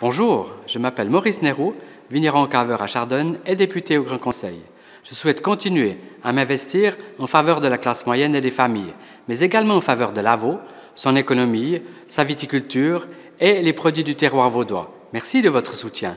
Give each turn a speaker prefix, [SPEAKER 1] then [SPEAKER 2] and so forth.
[SPEAKER 1] Bonjour, je m'appelle Maurice Néroux, vigneron caveur à Chardonne et député au Grand Conseil. Je souhaite continuer à m'investir en faveur de la classe moyenne et des familles, mais également en faveur de l'AVO, son économie, sa viticulture et les produits du terroir vaudois. Merci de votre soutien.